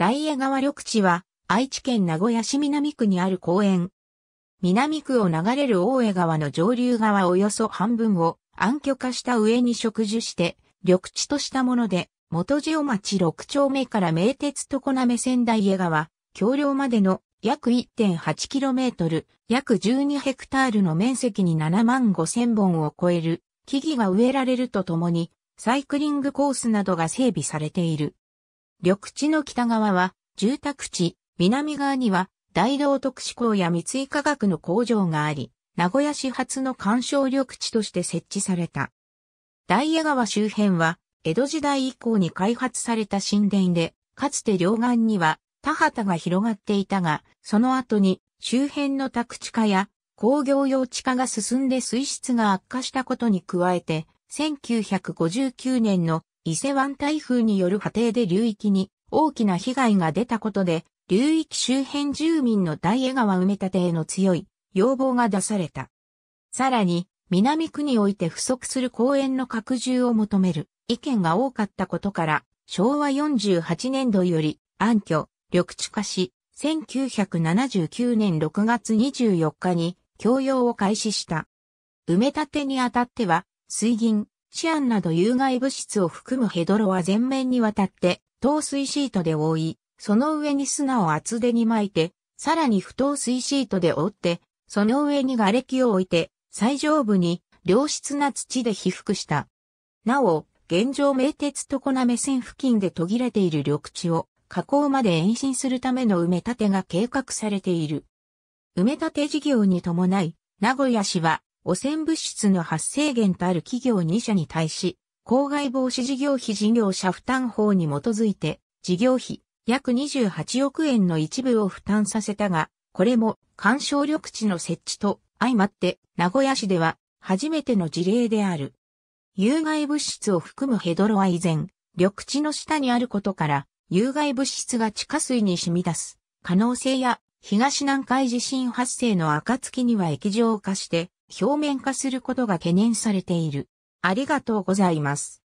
大江川緑地は、愛知県名古屋市南区にある公園。南区を流れる大江川の上流側およそ半分を暗渠化した上に植樹して、緑地としたもので、元塩町六丁目から名鉄常滑線大江川、橋梁までの約 1.8km、約12ヘクタールの面積に7万5千本を超える木々が植えられるとともに、サイクリングコースなどが整備されている。緑地の北側は住宅地、南側には大道特殊工や三井化学の工場があり、名古屋市発の干渉緑地として設置された。大江川周辺は、江戸時代以降に開発された神殿で、かつて両岸には田畑が広がっていたが、その後に周辺の宅地化や工業用地化が進んで水質が悪化したことに加えて、1959年の伊勢湾台風による波程で流域に大きな被害が出たことで、流域周辺住民の大江川埋め立てへの強い要望が出された。さらに、南区において不足する公園の拡充を求める意見が多かったことから、昭和48年度より暗渠、緑地化し、1979年6月24日に共用を開始した。埋め立てにあたっては、水銀、シアンなど有害物質を含むヘドロは全面にわたって、透水シートで覆い、その上に砂を厚手に巻いて、さらに不透水シートで覆って、その上に瓦礫を置いて、最上部に良質な土で被覆した。なお、現状名鉄常滑線付近で途切れている緑地を河口まで延伸するための埋め立てが計画されている。埋め立て事業に伴い、名古屋市は汚染物質の発生源とある企業2社に対し、公害防止事業費事業者負担法に基づいて、事業費約28億円の一部を負担させたが、これも干渉緑地の設置と相まって名古屋市では初めての事例である。有害物質を含むヘドロは以前、緑地の下にあることから有害物質が地下水に染み出す可能性や東南海地震発生の暁には液状化して表面化することが懸念されている。ありがとうございます。